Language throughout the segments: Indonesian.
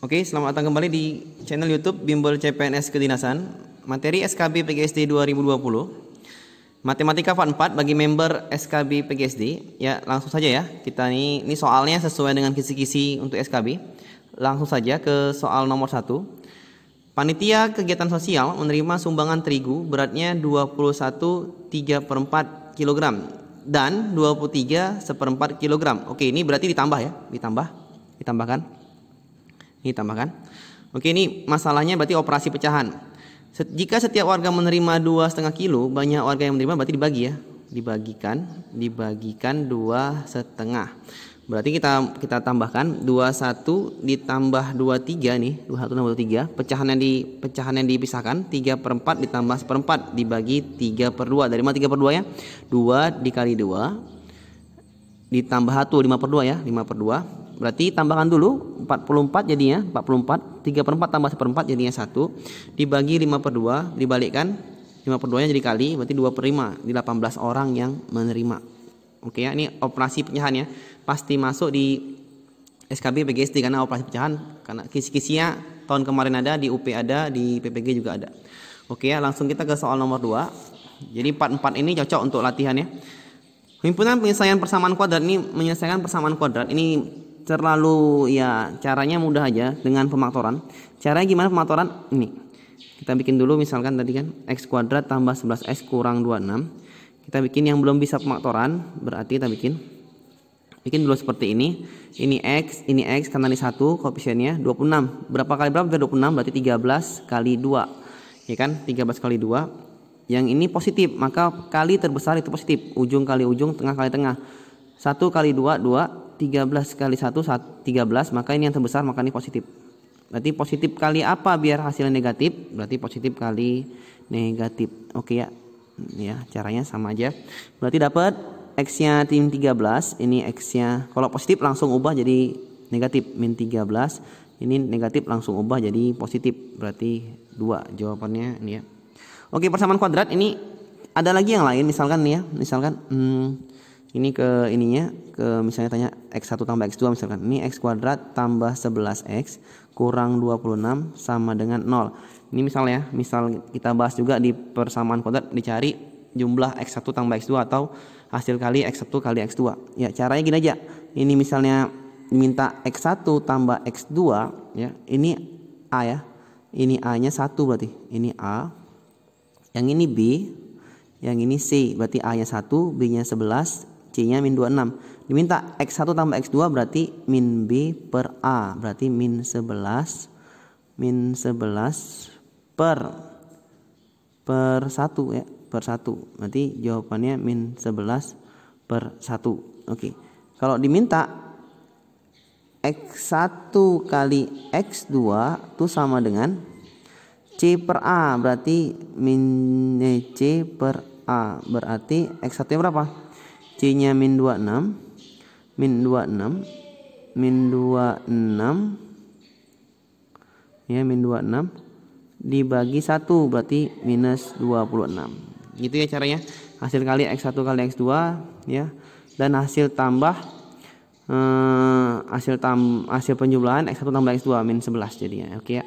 Oke, selamat datang kembali di channel YouTube Bimbel CPNS Kedinasan. Materi SKB PGSD 2020. Matematika Fun 4 bagi member SKB PGSD. Ya, langsung saja ya. Kita ini ini soalnya sesuai dengan kisi-kisi untuk SKB. Langsung saja ke soal nomor 1. Panitia kegiatan sosial menerima sumbangan terigu beratnya 21 3 4 kg dan 23 seperempat kilogram. Oke, ini berarti ditambah ya, ditambah, ditambahkan. Ini tambahkan. Oke, ini masalahnya berarti operasi pecahan. Jika setiap warga menerima dua setengah kilo, banyak warga yang menerima berarti dibagi ya, dibagikan, dibagikan dua setengah. Berarti kita kita tambahkan 21 ditambah 23 nih, 21 tambah 23, pecahannya di pecahannya dipisahkan 3 per 4 ditambah 1 per 4 dibagi 3 per 2. Dari mana 3 per 2 ya? 2 dikali 2 ditambah 1 5 per 2 ya, 5 per 2 Berarti tambahkan dulu 44 jadinya 44 3 per 4 tambah 1 per 4 jadinya 1 Dibagi 5 per 2 Dibalikkan 5 per 2 nya jadi kali Berarti 2 per 5 Di 18 orang yang menerima Oke ya ini operasi pecahan ya Pasti masuk di SKB PGSD karena operasi pecahan Karena kisi-kisinya tahun kemarin ada Di UP ada Di PPG juga ada Oke ya langsung kita ke soal nomor 2 Jadi 44 ini cocok untuk latihan ya Himpunan penyelesaian persamaan kuadrat ini menyelesaikan persamaan kuadrat ini terlalu ya caranya mudah aja dengan pemaktoran. Caranya gimana pemaktoran? Ini. Kita bikin dulu misalkan tadi kan x kuadrat tambah 11x kurang 26. Kita bikin yang belum bisa pemaktoran, berarti kita bikin bikin dulu seperti ini. Ini x, ini x karena ini satu koefisiennya 26. Berapa kali berapa? 26 berarti 13 kali 2. Ya kan? 13 kali 2. Yang ini positif, maka kali terbesar itu positif. Ujung kali ujung, tengah kali tengah. satu kali dua dua 13 kali 1 13 maka ini yang terbesar maka ini positif berarti positif kali apa biar hasilnya negatif berarti positif kali negatif oke ya hmm, ya caranya sama aja berarti dapat x nya tim 13 ini x nya kalau positif langsung ubah jadi negatif min 13 ini negatif langsung ubah jadi positif berarti dua jawabannya ini ya oke persamaan kuadrat ini ada lagi yang lain misalkan nih ya misalkan hmm, ini ke ininya ke misalnya tanya x1 tambah x2 misalkan ini x kuadrat tambah 11x kurang 26 sama dengan 0 ini misalnya misal kita bahas juga di persamaan kuadrat dicari jumlah x1 tambah x2 atau hasil kali x1 kali x2 ya caranya gini aja ini misalnya minta x1 tambah x2 ya ini a ya ini a nya 1 berarti ini a yang ini b yang ini C berarti A nya 1, B nya 11, C-nya min 26. Diminta X1 tambah X2 berarti min B per A. Berarti min 11. Min 11 per per 1 ya. Per 1. Berarti jawabannya min 11 per 1. Oke. Kalau diminta X1 kali X2 itu sama dengan C per A. Berarti min C per A. Berarti X1 berapa? C nya min 26 min 26 min 26 ya min 26 dibagi 1 berarti minus 26 gitu ya caranya hasil kali X1 kali X2 ya dan hasil tambah eh, hasil tam hasil penjumlahan X1 tambah X2 min 11 jadinya oke okay, ya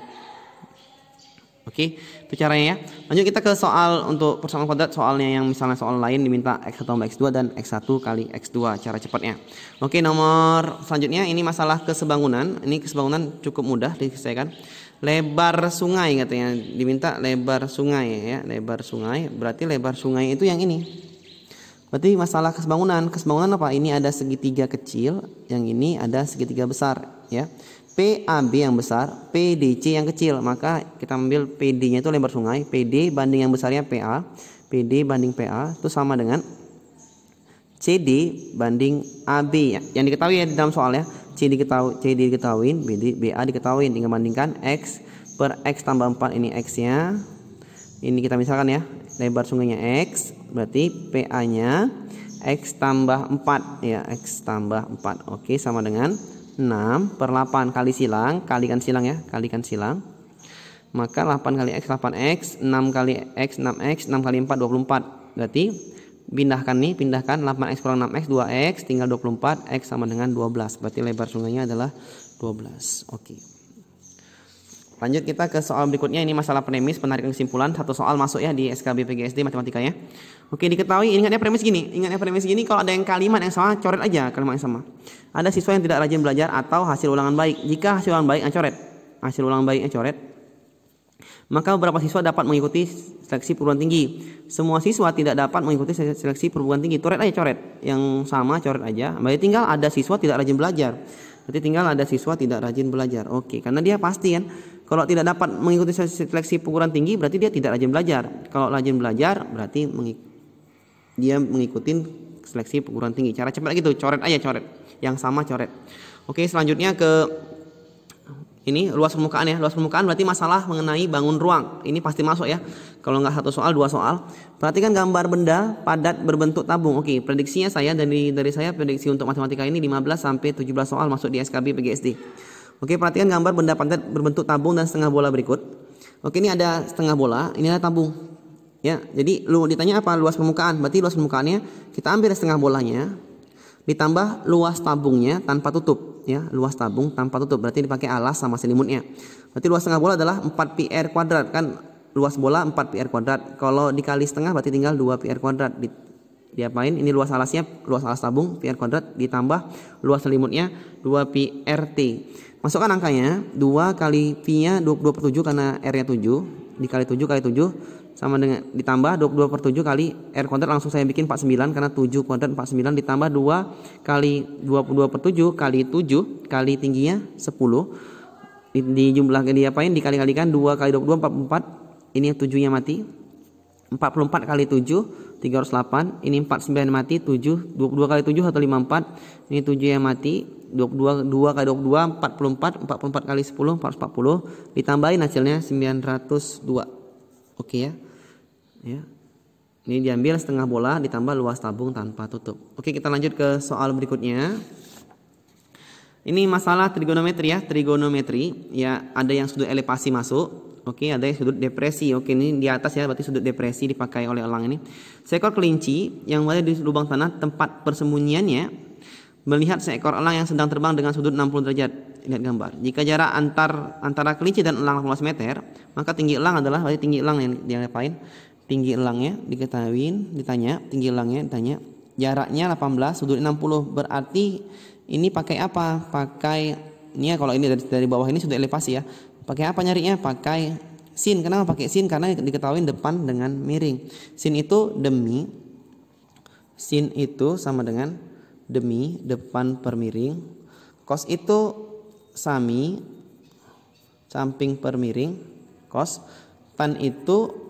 oke okay bicaranya ya. Lanjut kita ke soal untuk persamaan kuadrat. soalnya yang misalnya soal lain diminta X1 tambah X2 dan X1 kali X2 cara cepatnya. Oke nomor selanjutnya ini masalah kesebangunan. Ini kesebangunan cukup mudah diselesaikan. Lebar sungai katanya diminta lebar sungai ya lebar sungai berarti lebar sungai itu yang ini. Berarti masalah kesebangunan kesebangunan apa? Ini ada segitiga kecil yang ini ada segitiga besar ya. PAB yang besar, PDC yang kecil. Maka kita ambil PD-nya itu lebar sungai, PD banding yang besarnya PA, PD banding PA itu sama dengan CD banding AB ya. Yang diketahui ya di dalam soal ya. CD diketahui, CD diketahui, BD, BA diketahui. Tinggal bandingkan X per X tambah 4 ini X-nya. Ini kita misalkan ya, lebar sungainya X, berarti PA-nya X tambah 4 ya, X tambah 4. Oke, sama dengan 6 per 8 kali silang, kalikan silang ya, kalikan silang. Maka 8 kali X 8X, 6 kali X 6X, 6 kali 4 24. Berarti pindahkan nih, pindahkan 8X kurang 6X 2X, tinggal 24, X sama dengan 12. Berarti lebar sungainya adalah 12. Oke. Okay. Lanjut kita ke soal berikutnya ini masalah premis penarikan kesimpulan satu soal masuk ya di SKB PGSD matematika ya. Oke diketahui ingatnya premis gini, ingatnya premis gini kalau ada yang kalimat yang sama coret aja kalimat yang sama. Ada siswa yang tidak rajin belajar atau hasil ulangan baik. Jika hasil ulangan baik yang coret, hasil ulangan baik yang coret, maka beberapa siswa dapat mengikuti seleksi perguruan tinggi. Semua siswa tidak dapat mengikuti seleksi perguruan tinggi. Coret aja coret, yang sama coret aja. Baik tinggal ada siswa tidak rajin belajar berarti tinggal ada siswa tidak rajin belajar. Oke, karena dia pasti kan kalau tidak dapat mengikuti seleksi perguruan tinggi berarti dia tidak rajin belajar. Kalau rajin belajar berarti mengik dia mengikuti seleksi perguruan tinggi. Cara cepat gitu, coret aja coret. Yang sama coret. Oke, selanjutnya ke ini luas permukaan ya. Luas permukaan berarti masalah mengenai bangun ruang. Ini pasti masuk ya. Kalau nggak satu soal, dua soal. Perhatikan gambar benda padat berbentuk tabung. Oke, prediksinya saya dari dari saya prediksi untuk matematika ini 15 sampai 17 soal masuk di SKB PGSD. Oke, perhatikan gambar benda padat berbentuk tabung dan setengah bola berikut. Oke, ini ada setengah bola, ini ada tabung. Ya, jadi lu ditanya apa luas permukaan? Berarti luas permukaannya kita ambil setengah bolanya, ditambah luas tabungnya tanpa tutup ya luas tabung tanpa tutup berarti dipakai alas sama selimutnya berarti luas setengah bola adalah 4 PR kuadrat kan luas bola 4 PR kuadrat kalau dikali setengah berarti tinggal 2 PR kuadrat di, diapain ini luas alasnya luas alas tabung PR kuadrat ditambah luas selimutnya 2 pi t masukkan angkanya 2 kali pi nya 2 27 karena r nya 7 dikali 7 kali 7 sama dengan ditambah 22 per 7 kali R kuadrat langsung saya bikin 49 karena 7 kuadrat 49 ditambah 2 kali 22 per 7 kali 7 kali tingginya 10 di, di jumlah diapain dikali-kalikan 2 kali 22 44 ini 7 nya mati 44 kali 7 308 ini 49 mati 7 22 kali 7 154 ini 7 yang mati 22 2 kali 22 44 44 kali 10 440 ditambahin hasilnya 902 oke okay ya ya. Ini diambil setengah bola ditambah luas tabung tanpa tutup. Oke, kita lanjut ke soal berikutnya. Ini masalah trigonometri ya, trigonometri. Ya, ada yang sudut elevasi masuk, oke, ada yang sudut depresi. Oke, ini di atas ya, berarti sudut depresi dipakai oleh elang ini. Seekor kelinci yang berada di lubang tanah tempat persembunyiannya melihat seekor elang yang sedang terbang dengan sudut 60 derajat. Lihat gambar. Jika jarak antar antara kelinci dan elang 18 meter, maka tinggi elang adalah berarti tinggi elang yang dia tinggi elangnya diketahui ditanya tinggi elangnya ditanya jaraknya 18 sudut 60 berarti ini pakai apa pakai ini ya kalau ini dari, dari bawah ini sudah elevasi ya pakai apa nyarinya pakai sin kenapa pakai sin karena diketahui depan dengan miring sin itu demi sin itu sama dengan demi depan per miring cos itu sami samping per miring cos tan itu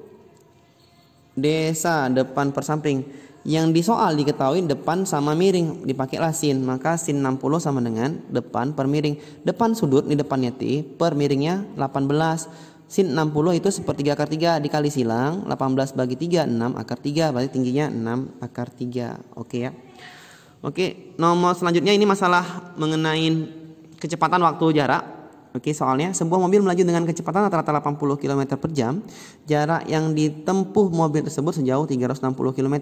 desa depan persamping yang di soal diketahui depan sama miring dipakai sin maka sin 60 sama dengan depan per miring depan sudut di depannya t per miringnya 18 sin 60 itu sepertiga akar 3 dikali silang 18 bagi 3 6 akar 3 berarti tingginya 6 akar 3 oke ya oke nomor selanjutnya ini masalah mengenai kecepatan waktu jarak Oke, soalnya sebuah mobil melaju dengan kecepatan rata-rata 80 km per jam, jarak yang ditempuh mobil tersebut sejauh 360 km,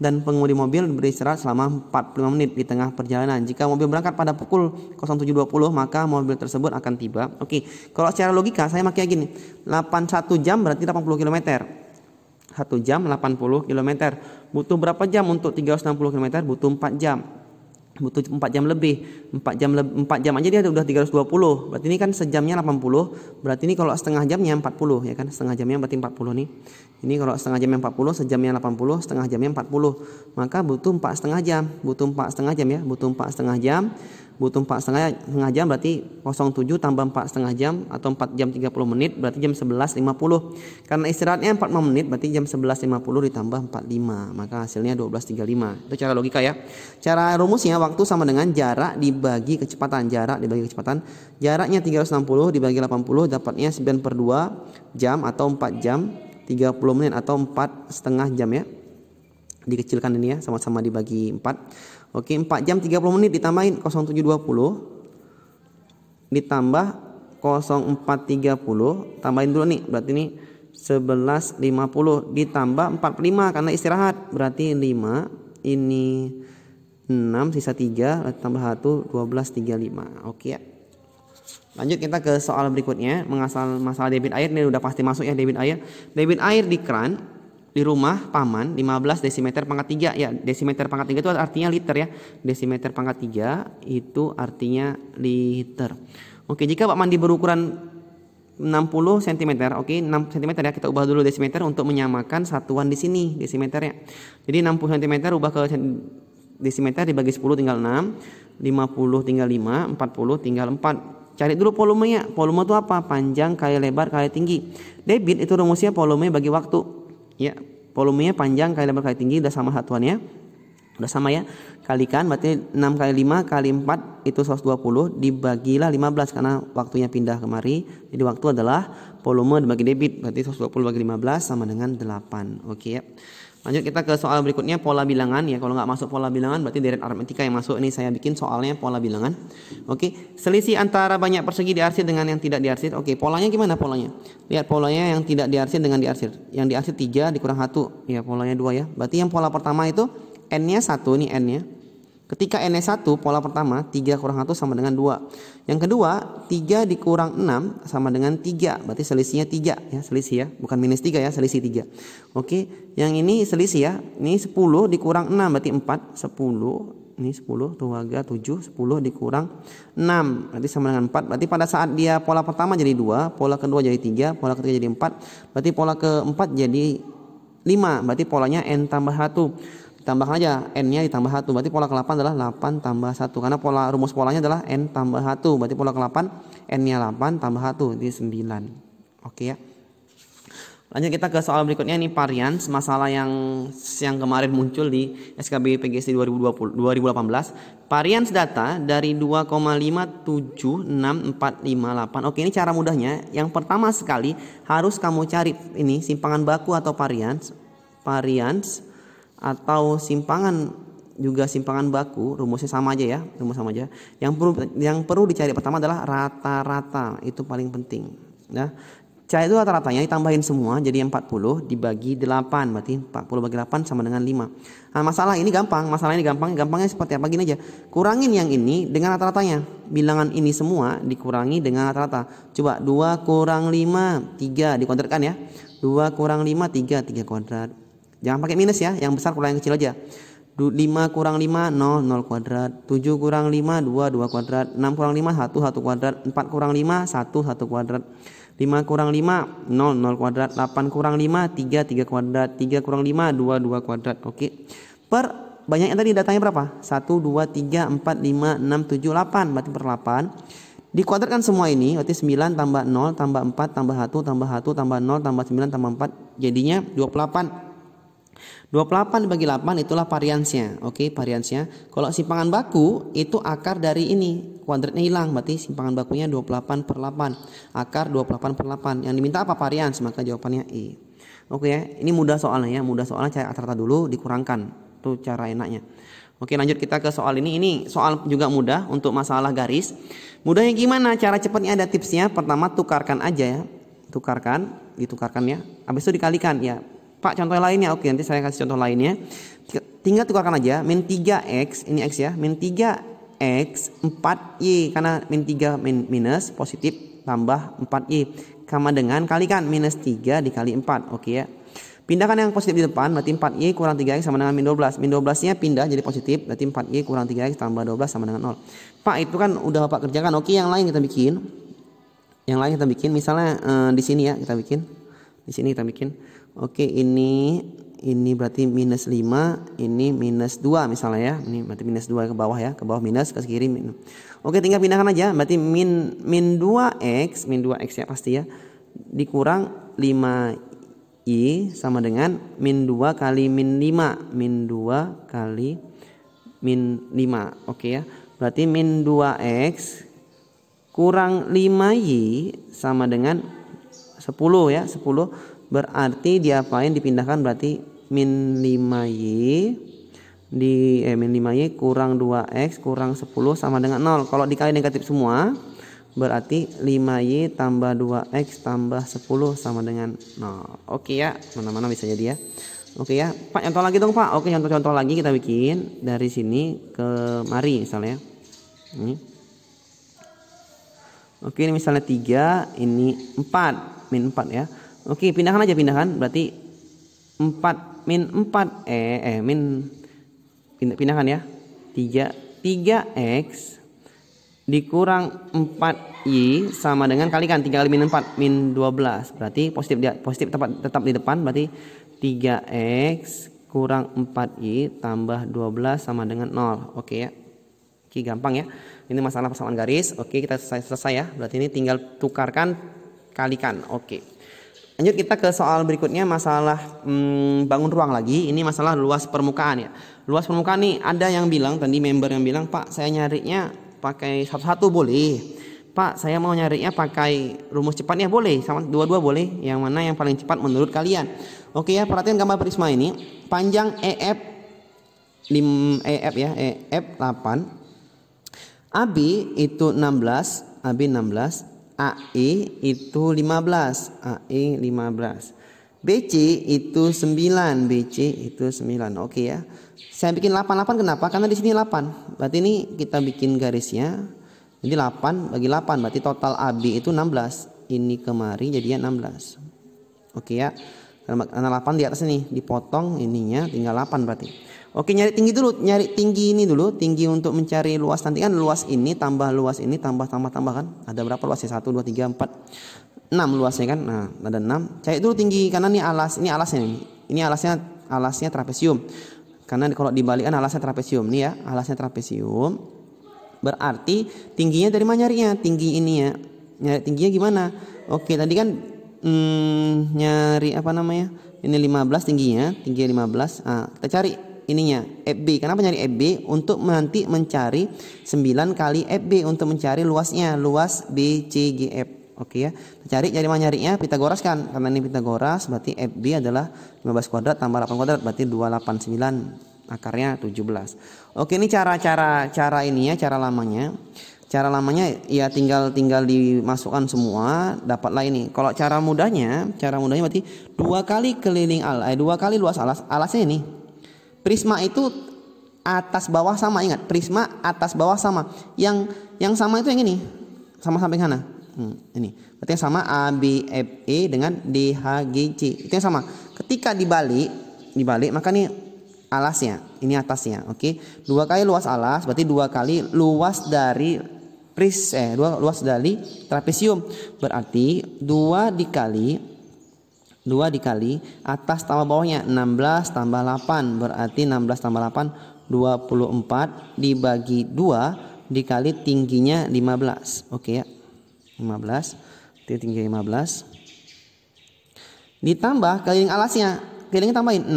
dan pengemudi mobil beristirahat selama 45 menit di tengah perjalanan. Jika mobil berangkat pada pukul 07.20, maka mobil tersebut akan tiba. Oke, kalau secara logika saya makanya gini, 81 jam berarti 80 km. 1 jam 80 km. Butuh berapa jam untuk 360 km? Butuh 4 jam butuh 4 jam lebih 4 jam 4 jam aja dia udah 320 berarti ini kan sejamnya 80 berarti ini kalau setengah jamnya 40 ya kan setengah jamnya berarti 40 nih ini kalau setengah jamnya 40 sejamnya 80 setengah jamnya 40 maka butuh 4 setengah jam butuh 4 setengah jam ya butuh 4 setengah jam butuh empat setengah, setengah jam berarti 07 tambah empat setengah jam atau 4 jam 30 menit berarti jam 11.50 karena istirahatnya 45 menit berarti jam 11.50 ditambah 45 maka hasilnya 12.35 itu cara logika ya cara rumusnya waktu sama dengan jarak dibagi kecepatan jarak dibagi kecepatan jaraknya 360 dibagi 80 dapatnya 9 per 2 jam atau 4 jam 30 menit atau 4 setengah jam ya dikecilkan ini ya sama-sama dibagi 4 Oke, 4 jam 30 menit ditambahin 0720 ditambah 0430 tambahin dulu nih berarti ini 11.50 ditambah 45 karena istirahat berarti 5 ini 6 sisa 3 tambah 1 12.35 oke ya lanjut kita ke soal berikutnya mengasal masalah debit air ini udah pasti masuk ya debit air debit air di keran di rumah paman 15 desimeter pangkat 3 ya desimeter pangkat 3 itu artinya liter ya desimeter pangkat 3 itu artinya liter oke jika Pak Mandi berukuran 60 cm oke 6 cm ya kita ubah dulu desimeter untuk menyamakan satuan di sini desimeter ya jadi 60 cm ubah ke desimeter dibagi 10 tinggal 6 50 tinggal 5 40 tinggal 4 Cari dulu volumenya. Volume itu apa? Panjang kali lebar kali tinggi. Debit itu rumusnya volume bagi waktu ya volumenya panjang kali lebar kali tinggi udah sama satuannya udah sama ya kalikan berarti 6 kali 5 kali 4 itu 120 dibagilah 15 karena waktunya pindah kemari jadi waktu adalah volume dibagi debit berarti 120 bagi 15 sama dengan 8 oke okay, ya Lanjut kita ke soal berikutnya pola bilangan ya. Kalau nggak masuk pola bilangan berarti deret aritmatika yang masuk. Ini saya bikin soalnya pola bilangan. Oke, selisih antara banyak persegi diarsir dengan yang tidak diarsir. Oke, polanya gimana polanya? Lihat polanya yang tidak diarsir dengan diarsir. Yang diarsir 3 dikurang 1. Ya, polanya 2 ya. Berarti yang pola pertama itu n-nya 1 nih n-nya. Ketika NS1 pola pertama 3 kurang 1 sama dengan 2. Yang kedua 3 dikurang 6 sama dengan 3. Berarti selisihnya 3 ya selisih ya. Bukan minus 3 ya selisih 3. Oke yang ini selisih ya. Ini 10 dikurang 6 berarti 4. 10 ini 10 2 7 10 dikurang 6 berarti sama dengan 4 berarti pada saat dia pola pertama jadi 2 pola kedua jadi 3 pola ketiga jadi 4 berarti pola keempat jadi 5 berarti polanya n tambah 1 tambah aja n-nya ditambah 1 berarti pola ke-8 adalah 8 tambah 1 karena pola rumus polanya adalah n tambah 1 berarti pola ke-8 n-nya 8 tambah 1 di 9 oke ya lanjut kita ke soal berikutnya ini varians masalah yang yang kemarin muncul di SKB PGC 2020 2018 varians data dari 2,576458 oke ini cara mudahnya yang pertama sekali harus kamu cari ini simpangan baku atau varians varians atau simpangan juga simpangan baku rumusnya sama aja ya rumus sama aja yang perlu yang perlu dicari pertama adalah rata-rata itu paling penting ya cari itu rata-ratanya ditambahin semua jadi 40 dibagi 8 berarti 40 bagi 8 sama dengan 5 nah masalah ini gampang masalah ini gampang gampangnya seperti apa gini aja kurangin yang ini dengan rata-ratanya bilangan ini semua dikurangi dengan rata-rata coba 2 kurang 5 3 dikuadratkan ya 2 kurang 5 3 3 kuadrat Jangan pakai minus ya, yang besar kurang yang kecil aja. 5 kurang 5 0 0 kuadrat 7 kurang 5 2 2 kuadrat 6 kurang 5 1 1 kuadrat 4 kurang 5 1 1 kuadrat 5 kurang 5 0 0 kuadrat 8 kurang 5 3 3 kuadrat 3 kurang 5 2 2 kuadrat oke per banyaknya tadi datanya berapa 1 2 3 4 5 6 7 8 berarti per 8 Dikuadratkan semua ini berarti 9 tambah 0 tambah 4 tambah 1 tambah 1 tambah 0 tambah 9 tambah 4 jadinya 28 28 dibagi 8 itulah variansnya. Oke, variansnya. Kalau simpangan baku itu akar dari ini. Kuadratnya hilang, berarti simpangan bakunya 28 per 8. Akar 28 per 8. Yang diminta apa? Varians, maka jawabannya E. Oke ya, ini mudah soalnya ya. Mudah soalnya cari rata dulu, dikurangkan. Itu cara enaknya. Oke lanjut kita ke soal ini. Ini soal juga mudah untuk masalah garis. Mudahnya gimana? Cara cepatnya ada tipsnya. Pertama tukarkan aja ya. Tukarkan, ditukarkan ya. Habis itu dikalikan ya Pak contoh lainnya, oke nanti saya kasih contoh lainnya. Tinggal tukarkan aja min 3x, ini x ya, min 3x 4y karena min 3 min, minus positif tambah 4y sama dengan kalikan minus 3 dikali 4 oke ya Pindahkan yang positif di depan berarti 4Y kurang 3X sama dengan min 12. Min 12 nya pindah jadi positif berarti 4Y kurang 3X tambah 12 sama dengan 0. Pak itu kan udah Bapak kerjakan. Oke yang lain kita bikin. Yang lain kita bikin misalnya eh, di sini ya kita bikin. Di sini kita bikin. Oke, ini ini berarti minus 5, ini minus 2 misalnya ya. Ini berarti minus 2 ke bawah ya, ke bawah minus, ke kiri minus. Oke, tinggal pindahkan aja. Berarti min min 2x, min 2x ya pasti ya. Dikurang 5y sama dengan min 2 kali min 5. Min 2 kali min 5. Oke ya. Berarti min 2x kurang 5y sama dengan 10 ya, 10 berarti diapain dipindahkan berarti min 5y di eh, min 5y kurang 2x kurang 10 sama dengan 0 kalau dikali negatif semua berarti 5y tambah 2x tambah 10 sama dengan 0 oke ya mana-mana bisa jadi ya oke ya pak contoh lagi dong pak oke contoh-contoh lagi kita bikin dari sini ke mari misalnya ini oke ini misalnya 3 ini 4 min 4 ya Oke, pindahkan aja pindahkan. Berarti 4 min 4 eh eh min pindahkan ya. 3 3x dikurang 4y sama dengan kalikan 3 kali min 4 min 12. Berarti positif dia positif tetap, tetap di depan berarti 3x kurang 4 y tambah 12 sama dengan 0. Oke ya. Oke gampang ya. Ini masalah persamaan garis. Oke kita selesai, selesai ya. Berarti ini tinggal tukarkan kalikan. Oke. Lanjut kita ke soal berikutnya masalah hmm, bangun ruang lagi. Ini masalah luas permukaan ya. Luas permukaan nih ada yang bilang tadi member yang bilang Pak saya nyarinya pakai satu-satu boleh. Pak saya mau nyarinya pakai rumus cepatnya boleh. Sama dua-dua boleh. Yang mana yang paling cepat menurut kalian? Oke ya perhatikan gambar prisma ini. Panjang EF 5 EF ya EF 8 AB itu 16 AB 16 AE itu 15, AE 15. BC itu 9, BC itu 9. Oke ya. Saya bikin 88 kenapa? Karena di sini 8. Berarti ini kita bikin garisnya. Jadi 8 bagi 8 berarti total AB itu 16. Ini kemari jadinya 16. Oke ya. Karena 8 di atas ini dipotong ininya tinggal 8 berarti. Oke, nyari tinggi dulu, nyari tinggi ini dulu, tinggi untuk mencari luas nanti kan luas ini tambah luas ini tambah tambah tambah kan. Ada berapa luasnya? Satu, dua, tiga, empat, enam luasnya kan. Nah, ada enam. Cari dulu tinggi karena ini alas, ini alasnya ini. Ini alasnya alasnya trapesium. Karena kalau dibalikan alasnya trapesium nih ya, alasnya trapesium. Berarti tingginya dari mana nyarinya? Tinggi ini ya. Nyari tingginya gimana? Oke, tadi kan hmm, nyari apa namanya? Ini 15 tingginya, tinggi 15. Ah, kita cari ininya FB. Kenapa nyari FB? Untuk nanti mencari 9 kali FB untuk mencari luasnya, luas BCGF. Oke ya. Cari cari mana nyarinya? Pitagoras kan? Karena ini Pitagoras berarti FB adalah 15 kuadrat tambah 8 kuadrat berarti 289 akarnya 17. Oke, ini cara-cara cara ini ya, cara lamanya cara lamanya ya tinggal tinggal dimasukkan semua dapatlah ini kalau cara mudahnya cara mudahnya berarti dua kali keliling alas eh, dua kali luas alas alasnya ini Prisma itu atas bawah sama ingat prisma atas bawah sama. Yang yang sama itu yang ini sama samping sana. Hmm, ini berarti yang sama A B F E dengan D H G C itu yang sama. Ketika dibalik dibalik maka ini alasnya ini atasnya oke okay? dua kali luas alas berarti dua kali luas dari pris eh dua luas dari trapesium berarti dua dikali 2 dikali atas tambah bawahnya 16 tambah 8 berarti 16 tambah 8 24 dibagi 2 dikali tingginya 15 oke ya 15 tinggi 15 ditambah keliling alasnya kelilingnya tambahin 16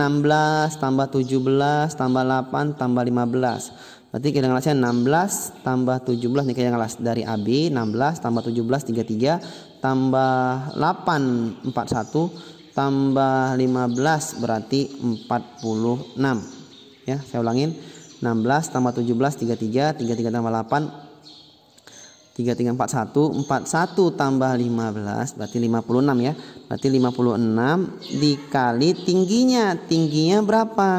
tambah 17 tambah 8 tambah 15 berarti keliling alasnya 16 tambah 17 nih keliling alas dari AB 16 tambah 17 33 tambah 8 41 tambah 15 berarti 46 ya saya ulangin 16 tambah 17 33 33 tambah 8 33 41 tambah 15 berarti 56 ya berarti 56 dikali tingginya tingginya berapa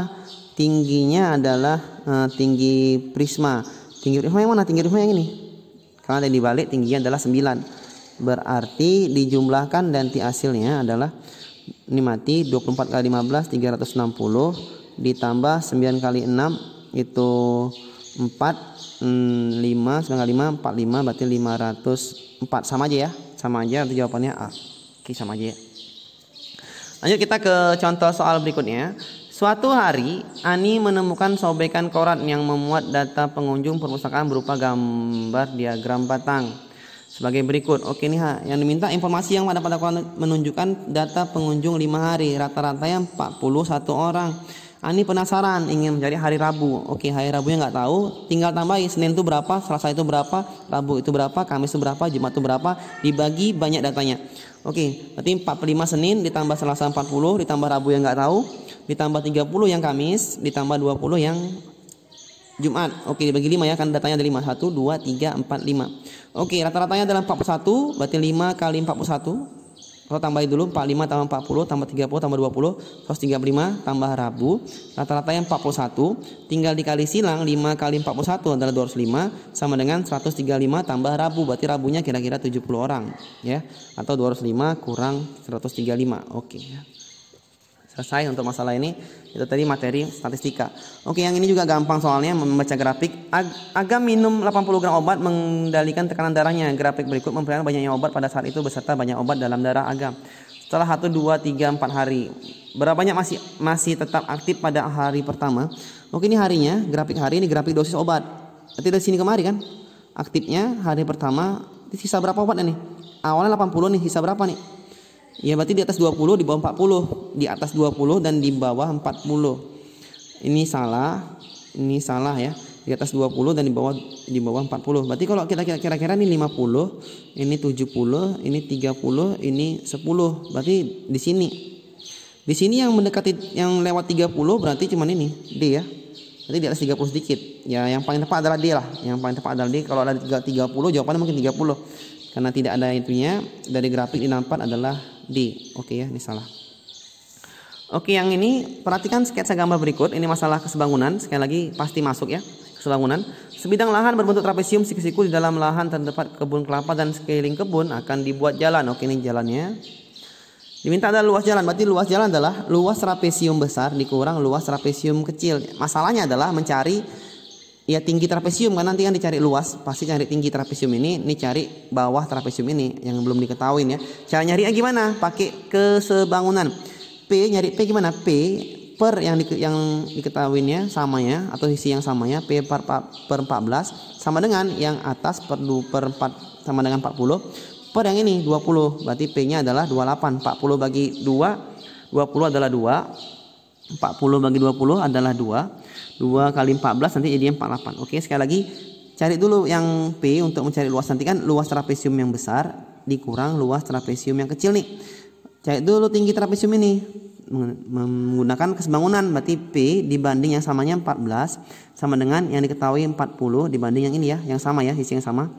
tingginya adalah uh, tinggi prisma tinggi prisma yang mana tinggi prisma yang ini karena ada yang dibalik tingginya adalah 9 berarti dijumlahkan dan hasilnya adalah ini mati 24 kali 15 360 ditambah 9 kali 6 itu 4 5 9 kali 5 45 berarti 504 sama aja ya sama aja nanti jawabannya A oke sama aja ya lanjut kita ke contoh soal berikutnya Suatu hari, Ani menemukan sobekan koran yang memuat data pengunjung perpustakaan berupa gambar diagram batang sebagai berikut. Oke nih ha, yang diminta informasi yang ada pada menunjukkan data pengunjung 5 hari, rata rata yang 41 orang. Ani penasaran ingin mencari hari Rabu. Oke, hari Rabunya nggak tahu, tinggal tambahin Senin itu berapa, Selasa itu berapa, Rabu itu berapa, Kamis itu berapa, Jumat itu berapa, dibagi banyak datanya. Oke, berarti 45 Senin ditambah Selasa 40, ditambah Rabu yang nggak tahu, ditambah 30 yang Kamis, ditambah 20 yang Jumat. Oke, dibagi 5 ya. Kan datanya ada 5. 1, 2, 3, 4, 5. Oke, rata-ratanya adalah 41. Berarti 5 kali 41. Kalau tambahin dulu 45 tambah 40 tambah 30 tambah 20 135 tambah Rabu rata-rata yang 41 tinggal dikali silang 5 kali 41 adalah 205 sama dengan 135 tambah Rabu berarti Rabunya kira-kira 70 orang ya atau 205 kurang 135 oke okay selesai untuk masalah ini itu tadi materi statistika oke yang ini juga gampang soalnya membaca grafik Ag agam minum 80 gram obat mengendalikan tekanan darahnya grafik berikut memperlihatkan banyaknya obat pada saat itu beserta banyak obat dalam darah agam setelah 1, 2, 3, 4 hari berapa banyak masih masih tetap aktif pada hari pertama oke ini harinya grafik hari ini grafik dosis obat nanti dari sini kemari kan aktifnya hari pertama sisa berapa obat nih awalnya 80 nih sisa berapa nih Ya berarti di atas 20, di bawah 40, di atas 20 dan di bawah 40. Ini salah, ini salah ya. Di atas 20 dan di bawah di bawah 40. Berarti kalau kita kira-kira ini 50, ini 70, ini 30, ini 10. Berarti di sini. Di sini yang mendekati yang lewat 30 berarti cuman ini, D ya. Berarti di atas 30 sedikit. Ya yang paling tepat adalah D lah. Yang paling tepat adalah D. Kalau ada 30 jawabannya mungkin 30. Karena tidak ada itunya dari grafik di nampak adalah D. Oke ya, ini salah. Oke, yang ini perhatikan sketsa gambar berikut. Ini masalah kesebangunan. Sekali lagi pasti masuk ya, kesebangunan. Sebidang lahan berbentuk trapesium siku-siku di dalam lahan terdapat kebun kelapa dan sekeliling kebun akan dibuat jalan. Oke, ini jalannya. Diminta ada luas jalan, berarti luas jalan adalah luas trapesium besar dikurang luas trapesium kecil. Masalahnya adalah mencari ya tinggi trapesium kan nanti kan dicari luas pasti cari tinggi trapesium ini ini cari bawah trapesium ini yang belum diketahui ya cara nyari gimana pakai kesebangunan p nyari p gimana p per yang di, yang diketahuinya samanya atau isi yang samanya p per, per 14 sama dengan yang atas per, per 4 sama dengan 40 per yang ini 20 berarti p nya adalah 28 40 bagi 2 20 adalah 2 40 bagi 20 adalah 2 2 kali 14 nanti jadi 48 oke sekali lagi cari dulu yang P untuk mencari luas nanti kan luas trapesium yang besar dikurang luas trapesium yang kecil nih cari dulu tinggi trapesium ini menggunakan kesebangunan berarti P dibanding yang samanya 14 sama dengan yang diketahui 40 dibanding yang ini ya yang sama ya sisi yang sama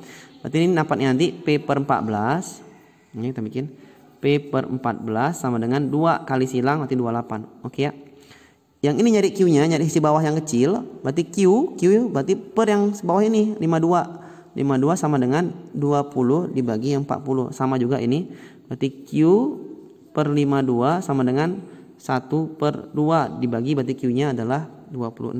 berarti ini dapatnya nanti P per 14 ini kita bikin P per 14 sama dengan 2 kali silang berarti 28 oke ya yang ini nyari Q-nya, nyari sisi bawah yang kecil, berarti Q, Q berarti per yang bawah ini 52. 52 sama dengan 20 dibagi yang 40. Sama juga ini. Berarti Q per 52 sama dengan 1 per 2 dibagi berarti Q-nya adalah 26.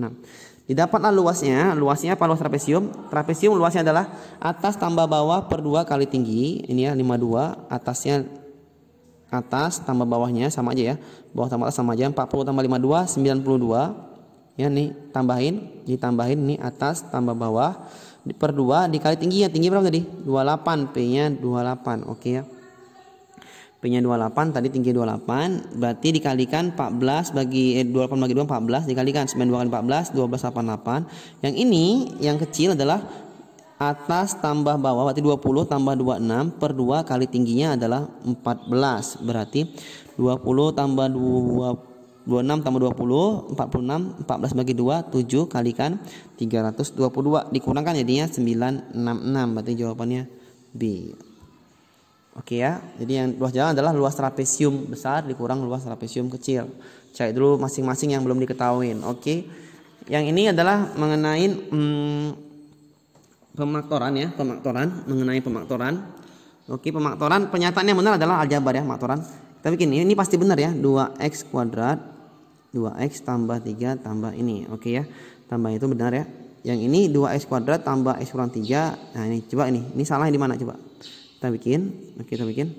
Didapatlah luasnya, luasnya apa luas trapesium? Trapesium luasnya adalah atas tambah bawah per 2 kali tinggi, ini ya 52, atasnya atas tambah bawahnya sama aja ya. Bawah tambah atas sama aja. 40 tambah 52 92. Ya nih tambahin, ditambahin nih atas tambah bawah per 2 dikali tingginya. Tinggi berapa tadi? 28 P-nya 28. Oke ya. P-nya 28 tadi tinggi 28 berarti dikalikan 14 bagi eh, 28 bagi 2 14 dikalikan 92 kali 14 1288. Yang ini yang kecil adalah atas tambah bawah berarti 20 tambah 26 per 2 kali tingginya adalah 14 berarti 20 tambah 2 26 tambah 20 46 14 bagi 2 7 kalikan 322 dikurangkan jadinya 966 berarti jawabannya B Oke ya, jadi yang luas jalan adalah luas trapesium besar dikurang luas trapesium kecil. Cari dulu masing-masing yang belum diketahui. Oke, yang ini adalah mengenai hmm, pemaktoran ya, pemaktoran mengenai pemaktoran. Oke, pemaktoran pernyataan yang benar adalah aljabar ya, pemaktoran. Tapi gini, ini pasti benar ya, 2x kuadrat 2x tambah 3 tambah ini. Oke ya. Tambah itu benar ya. Yang ini 2x kuadrat tambah x kurang 3. Nah, ini coba ini. Ini salah di mana coba? Kita bikin. Oke, kita bikin.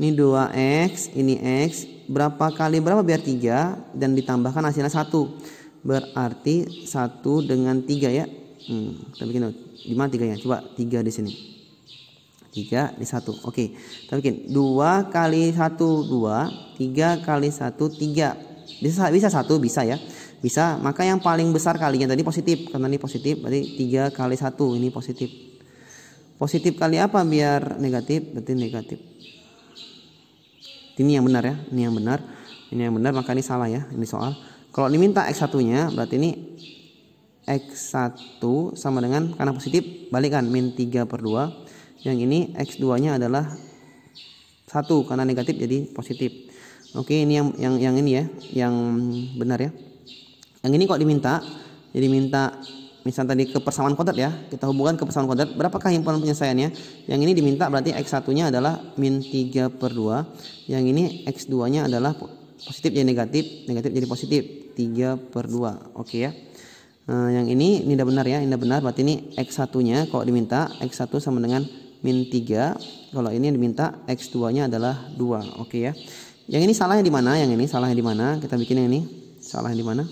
Ini 2x, ini x. Berapa kali berapa biar 3 dan ditambahkan hasilnya 1. Berarti 1 dengan 3 ya. Hmm, kita bikin dulu di mana tiganya? Coba tiga di sini. Tiga di satu. Oke, kita bikin dua kali satu dua, tiga kali satu tiga. Bisa bisa satu bisa ya. Bisa. Maka yang paling besar kalinya tadi positif karena ini positif. Berarti tiga kali satu ini positif. Positif kali apa biar negatif? Berarti negatif. Ini yang benar ya. Ini yang benar. Ini yang benar. Maka ini salah ya. Ini soal. Kalau diminta x satunya berarti ini X1 sama dengan karena positif balikan min 3 per 2 yang ini X2 nya adalah 1 karena negatif jadi positif oke ini yang yang yang ini ya yang benar ya yang ini kok diminta jadi minta misal tadi ke persamaan kodrat ya kita hubungkan ke persamaan kodrat berapakah himpunan penyelesaiannya yang ini diminta berarti x1 nya adalah min 3 per 2 yang ini x2 nya adalah positif jadi negatif negatif jadi positif 3 per 2 oke ya Nah, yang ini ini udah benar ya, ini udah benar. Berarti ini X1-nya kalau diminta X1 sama dengan min 3. Kalau ini yang diminta X2-nya adalah 2. Oke okay ya. Yang ini salahnya di mana? Yang ini salahnya di mana? Kita bikin yang ini. Salahnya di mana?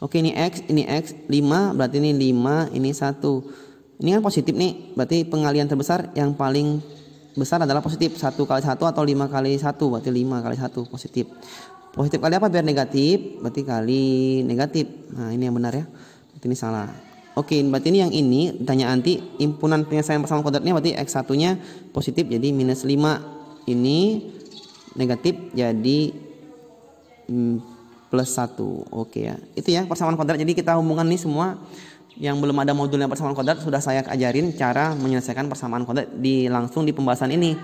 Oke, ini X, ini X, 5, berarti ini 5, ini 1. Ini kan positif nih, berarti pengalian terbesar yang paling besar adalah positif 1 kali 1 atau 5 kali 1 berarti 5 kali 1 positif Positif kali apa biar negatif? Berarti kali negatif. Nah, ini yang benar ya. Berarti ini salah. Oke, berarti ini yang ini tanya anti impunan penyelesaian persamaan kuadratnya berarti x1-nya positif jadi minus 5. Ini negatif jadi hmm, plus 1. Oke ya. Itu ya persamaan kuadrat. Jadi kita hubungkan nih semua yang belum ada modulnya persamaan kuadrat sudah saya ajarin cara menyelesaikan persamaan kuadrat di langsung di pembahasan ini.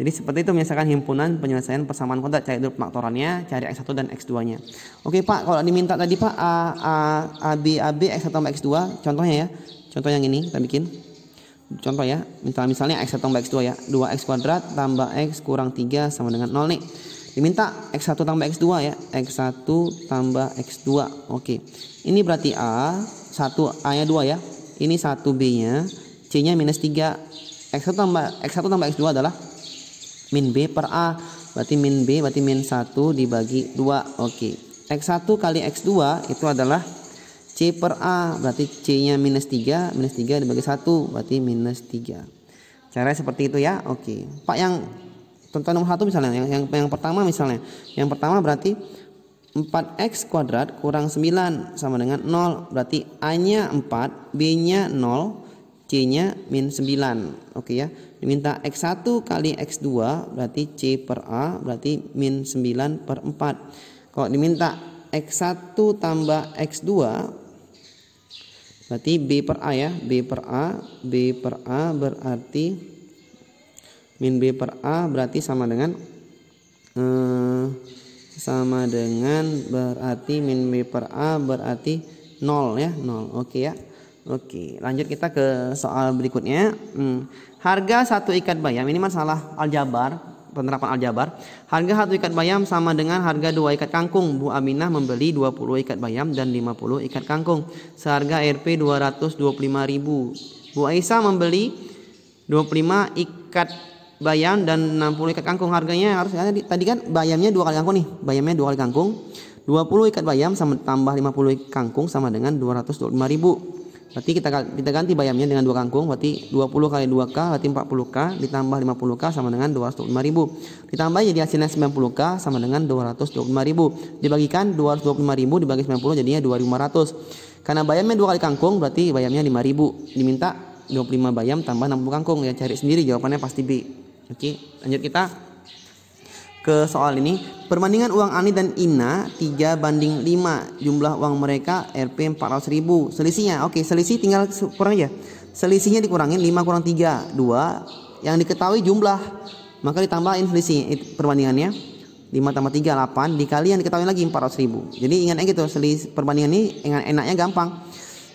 Jadi seperti itu menyelesaikan himpunan penyelesaian persamaan kontak cari dulu pemaktorannya, cari x1 dan x2-nya. Oke Pak, kalau diminta tadi Pak A, A, A B, A, B, x1 sama x2, contohnya ya, contoh yang ini kita bikin. Contoh ya, misalnya, misalnya x1 tambah x2 ya, 2x kuadrat tambah x kurang 3 sama dengan 0 nih. Diminta x1 tambah x2 ya, x1 tambah x2, oke. Ini berarti A, 1 A nya 2 ya, ini 1 B nya, C nya minus 3, X1 tambah, X1 tambah X2 adalah min B per A berarti min B berarti min 1 dibagi 2 oke X1 kali X2 itu adalah C per A berarti C nya minus 3 minus 3 dibagi 1 berarti minus 3 caranya seperti itu ya oke Pak yang tentang nomor 1 misalnya yang, yang, yang pertama misalnya yang pertama berarti 4x kuadrat kurang 9 sama dengan 0 berarti A nya 4 B nya 0 C nya min 9 oke ya Diminta X1 kali X2 berarti C per A berarti min 9 per 4. Kalau diminta X1 tambah X2 berarti B per A ya. B per A, B per A berarti min B per A berarti sama dengan eh, sama dengan berarti min B per A berarti 0 ya 0 oke okay ya Oke, lanjut kita ke soal berikutnya. Hmm. Harga satu ikat bayam ini masalah aljabar, penerapan aljabar. Harga satu ikat bayam sama dengan harga dua ikat kangkung. Bu Aminah membeli 20 ikat bayam dan 50 ikat kangkung. Seharga Rp 225.000. Bu Aisyah membeli 25 ikat bayam dan 60 ikat kangkung. Harganya harus tadi kan bayamnya dua kali kangkung nih. Bayamnya dua kali kangkung. 20 ikat bayam sama tambah 50 kangkung sama dengan ribu. Berarti kita kita ganti bayamnya dengan dua kangkung, berarti 20 kali 2K berarti 40K ditambah 50K sama dengan 225.000. Ditambah jadi hasilnya 90K sama dengan 225.000. Dibagikan 225.000 dibagi 90 jadinya 2.500. Karena bayamnya dua kali kangkung berarti bayamnya 5.000. Diminta 25 bayam tambah 60 kangkung ya cari sendiri jawabannya pasti B. Oke, lanjut kita ke soal ini perbandingan uang Ani dan Ina 3 banding 5 jumlah uang mereka Rp 400 ribu selisihnya oke selisih tinggal kurang aja selisihnya dikurangin 5 kurang 3 2 yang diketahui jumlah maka ditambahin selisih perbandingannya 5 tambah 3 8 dikali yang diketahui lagi 400 ribu jadi ingatnya gitu selisih perbandingan ini dengan enaknya gampang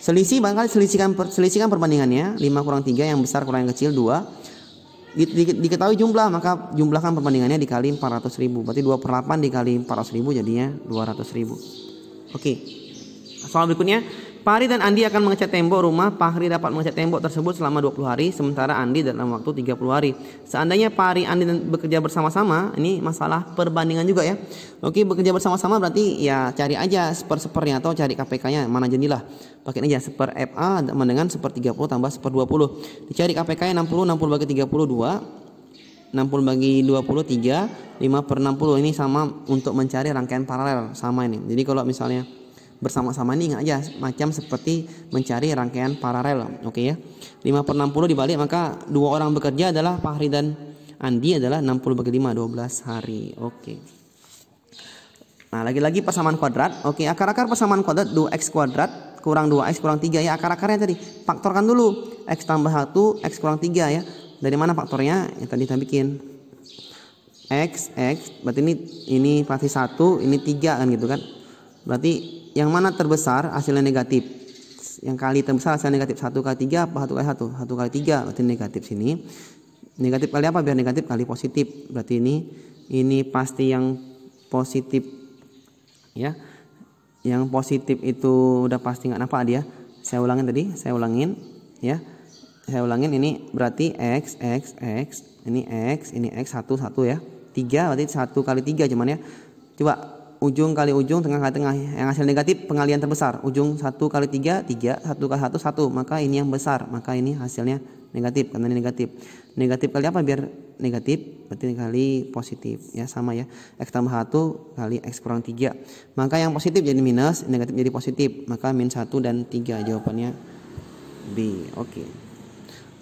selisih bangkali selisihkan selisihkan perbandingannya 5 kurang 3 yang besar kurang yang kecil 2 di, di, diketahui jumlah maka jumlahkan perbandingannya dikali 400 ribu berarti 2 per 8 dikali 400 ribu jadinya 200 ribu oke soal berikutnya Pari dan Andi akan mengecat tembok rumah. Pahri dapat mengecat tembok tersebut selama 20 hari, sementara Andi dalam waktu 30 hari. Seandainya Pari, Andi bekerja bersama-sama, ini masalah perbandingan juga ya. Oke, bekerja bersama-sama berarti ya cari aja seper-sepernya atau cari KPK-nya mana jadilah. Pakai aja seper FA dengan seper 30 tambah seper 20. Dicari KPK-nya 60, 60 bagi 32. 60 bagi 23, 5 per 60 ini sama untuk mencari rangkaian paralel sama ini. Jadi kalau misalnya bersama-sama nih ingat aja ya, macam seperti mencari rangkaian paralel oke okay ya 5 per 60 dibalik maka dua orang bekerja adalah Fahri dan Andi adalah 60 bagi 5 12 hari oke okay. Nah, lagi-lagi persamaan kuadrat. Oke, akar-akar persamaan kuadrat 2x kuadrat kurang 2x kurang 3 ya. Akar-akarnya tadi faktorkan dulu. x tambah 1, x kurang 3 ya. Dari mana faktornya? Yang tadi kita bikin. x, x, berarti ini ini pasti 1, ini 3 kan gitu kan. Berarti yang mana terbesar hasilnya negatif? Yang kali terbesar hasilnya negatif 1 kali 3 apa 1 kali 1? 1 kali 3 berarti negatif sini. Negatif kali apa? Biar negatif kali positif. Berarti ini ini pasti yang positif ya. Yang positif itu udah pasti nggak nampak dia. Saya ulangin tadi, saya ulangin ya. Saya ulangin ini berarti x x x ini x ini x 1 1 ya. 3 berarti 1 kali 3 cuman ya. Coba ujung kali ujung tengah kali tengah yang hasil negatif pengalian terbesar ujung satu kali tiga tiga satu kali satu satu maka ini yang besar maka ini hasilnya negatif karena ini negatif negatif kali apa biar negatif berarti kali positif ya sama ya x tambah satu kali x kurang tiga maka yang positif jadi minus negatif jadi positif maka min satu dan tiga jawabannya B oke okay.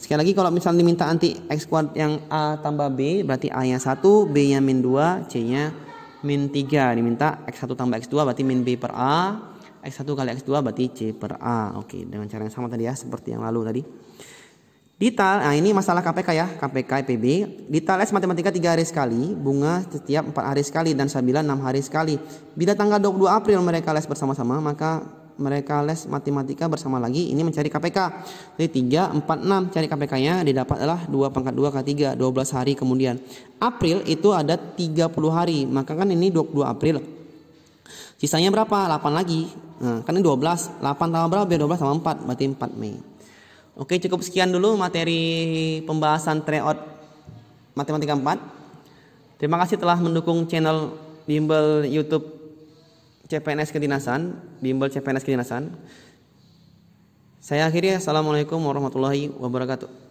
Sekali lagi kalau misalnya diminta anti X kuadrat yang A tambah B berarti A nya 1, B nya min 2, C nya min 3 diminta X1 tambah X2 berarti min B per A X1 kali X2 berarti C per A oke dengan cara yang sama tadi ya seperti yang lalu tadi detail nah ini masalah KPK ya, KPK IPB. detail S matematika 3 hari sekali, bunga setiap 4 hari sekali dan sabila 6 hari sekali. Bila tanggal 22 April mereka les bersama-sama, maka mereka les matematika bersama lagi ini mencari KPK. Jadi 3 4 6 cari KPK-nya didapat adalah 2 pangkat 2 kali 3 12 hari kemudian. April itu ada 30 hari. Maka kan ini 22 April. Sisanya berapa? 8 lagi. Nah, kan ini 12. 8 tambah berapa? Biar 12 tambah 4 berarti 4 Mei. Oke, cukup sekian dulu materi pembahasan tryout matematika 4. Terima kasih telah mendukung channel Bimbel YouTube CPNS kedinasan, bimbel CPNS kedinasan. Saya akhiri, ya. Assalamualaikum warahmatullahi wabarakatuh.